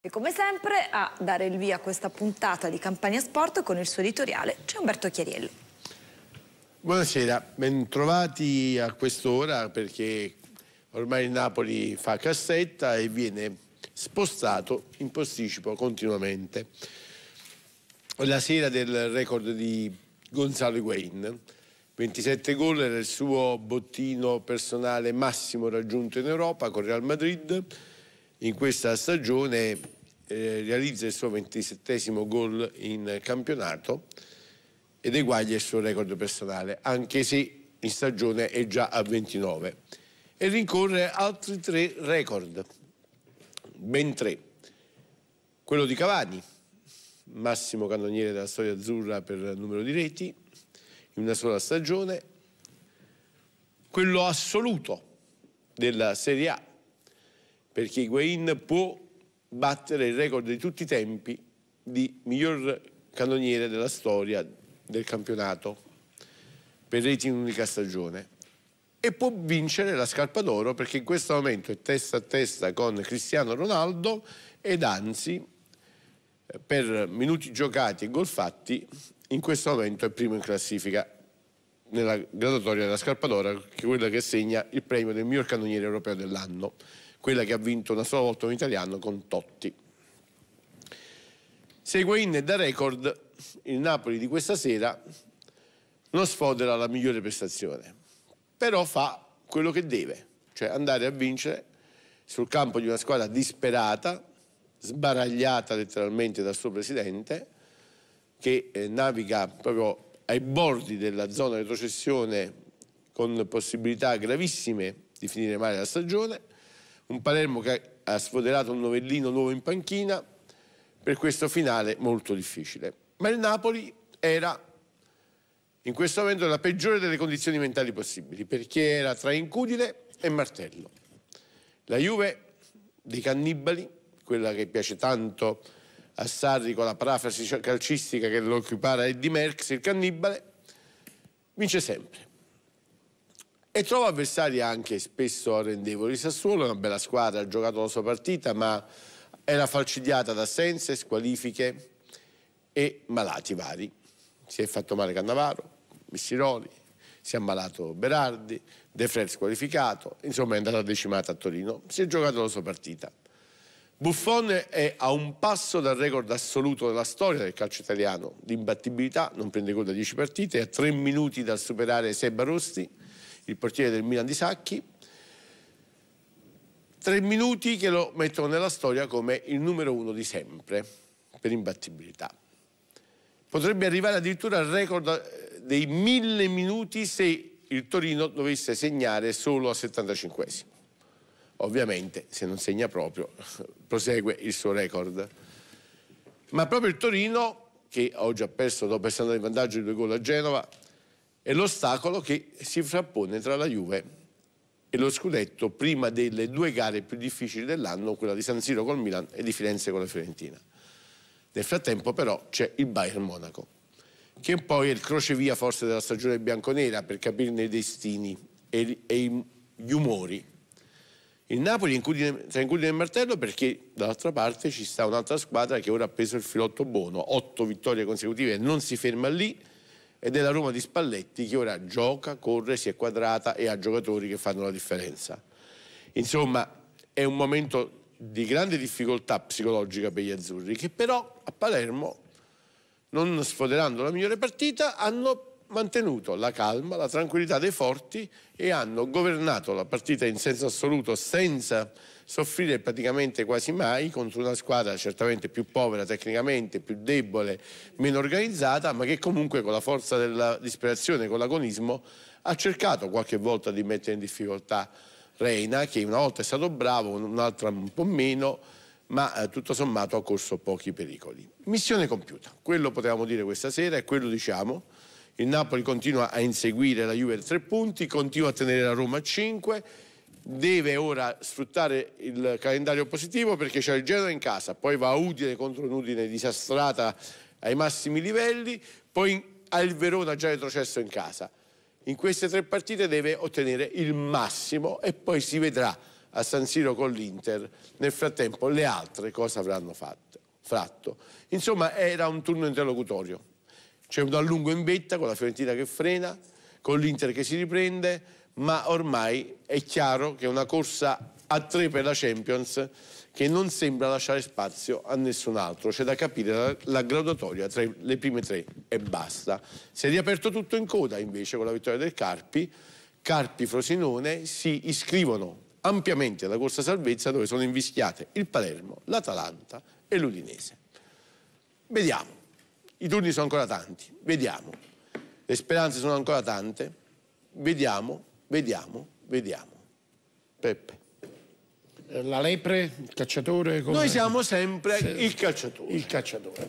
E come sempre a dare il via a questa puntata di Campania Sport con il suo editoriale c'è Umberto Chiariello. Buonasera, bentrovati a quest'ora perché ormai il Napoli fa cassetta e viene spostato in posticipo continuamente. La sera del record di Gonzalo Higuain, 27 gol era il suo bottino personale massimo raggiunto in Europa con Real Madrid, in questa stagione eh, realizza il suo 27 gol in campionato ed eguaglia il suo record personale, anche se in stagione è già a 29 e rincorre altri tre record, ben tre. Quello di Cavani, massimo cannoniere della storia azzurra per numero di reti in una sola stagione, quello assoluto della Serie A perché Higuain può battere il record di tutti i tempi di miglior cannoniere della storia del campionato per reti in unica stagione e può vincere la scarpa d'oro perché in questo momento è testa a testa con Cristiano Ronaldo ed anzi per minuti giocati e gol fatti in questo momento è primo in classifica nella graduatoria della scarpa d'oro, che è quella che segna il premio del miglior cannoniere europeo dell'anno, quella che ha vinto una sola volta un italiano con Totti. Segue in da record il Napoli di questa sera, non sfodera la migliore prestazione, però fa quello che deve, cioè andare a vincere sul campo di una squadra disperata, sbaragliata letteralmente dal suo presidente, che eh, naviga proprio ai bordi della zona retrocessione con possibilità gravissime di finire male la stagione, un Palermo che ha sfoderato un novellino nuovo in panchina per questo finale molto difficile. Ma il Napoli era in questo momento la peggiore delle condizioni mentali possibili perché era tra incudine e martello. La Juve dei cannibali, quella che piace tanto a Sarri con la parafrasi calcistica che lo occupava Eddie Merckx, il cannibale, vince sempre. E trova avversari anche spesso rendevoli. Sassuolo è una bella squadra, ha giocato la sua partita, ma era falcidiata da assenze, squalifiche e malati vari. Si è fatto male Cannavaro, Missiroli, si è ammalato Berardi, De Fred squalificato, insomma è andata decimata a Torino. Si è giocato la sua partita. Buffon è a un passo dal record assoluto della storia del calcio italiano di imbattibilità, non prende gol da 10 partite, è a 3 minuti dal superare Seba Rossi, il portiere del Milan di Sacchi. 3 minuti che lo mettono nella storia come il numero uno di sempre per imbattibilità. Potrebbe arrivare addirittura al record eh, dei 1000 minuti se il Torino dovesse segnare solo al 75 Ovviamente se non segna proprio prosegue il suo record. Ma proprio il Torino, che oggi ha perso dopo essere andato in vantaggio di due gol a Genova, è l'ostacolo che si frappone tra la Juve e lo scudetto prima delle due gare più difficili dell'anno, quella di San Siro col Milan e di Firenze con la Fiorentina. Nel frattempo però c'è il Bayern Monaco, che poi è il crocevia forse della stagione bianconera per capirne i destini e, e gli umori il Napoli tra incudine e martello perché dall'altra parte ci sta un'altra squadra che ora ha preso il filotto buono, otto vittorie consecutive e non si ferma lì, ed è la Roma di Spalletti che ora gioca, corre, si è quadrata e ha giocatori che fanno la differenza. Insomma, è un momento di grande difficoltà psicologica per gli azzurri che però a Palermo, non sfoderando la migliore partita, hanno mantenuto la calma, la tranquillità dei forti e hanno governato la partita in senso assoluto senza soffrire praticamente quasi mai contro una squadra certamente più povera tecnicamente, più debole, meno organizzata, ma che comunque con la forza della disperazione, con l'agonismo, ha cercato qualche volta di mettere in difficoltà Reina, che una volta è stato bravo, un'altra un po' meno, ma eh, tutto sommato ha corso pochi pericoli. Missione compiuta, quello potevamo dire questa sera e quello diciamo. Il Napoli continua a inseguire la Juve a tre punti, continua a tenere la Roma a cinque, deve ora sfruttare il calendario positivo perché c'è il Genoa in casa, poi va a Udine contro un'Udine disastrata ai massimi livelli, poi ha il Verona già retrocesso in casa. In queste tre partite deve ottenere il massimo e poi si vedrà a San Siro con l'Inter. Nel frattempo le altre cosa avranno fatto, fatto? Insomma era un turno interlocutorio. C'è un allungo in vetta con la Fiorentina che frena, con l'Inter che si riprende, ma ormai è chiaro che è una corsa a tre per la Champions che non sembra lasciare spazio a nessun altro. C'è da capire la, la graduatoria tra le prime tre e basta. Si è riaperto tutto in coda invece con la vittoria del Carpi. Carpi Frosinone si iscrivono ampiamente alla corsa salvezza dove sono invischiate il Palermo, l'Atalanta e l'Udinese. Vediamo. I turni sono ancora tanti, vediamo. Le speranze sono ancora tante, vediamo, vediamo, vediamo. Peppe. La lepre, il cacciatore? Come... Noi siamo sempre il cacciatore. Il cacciatore.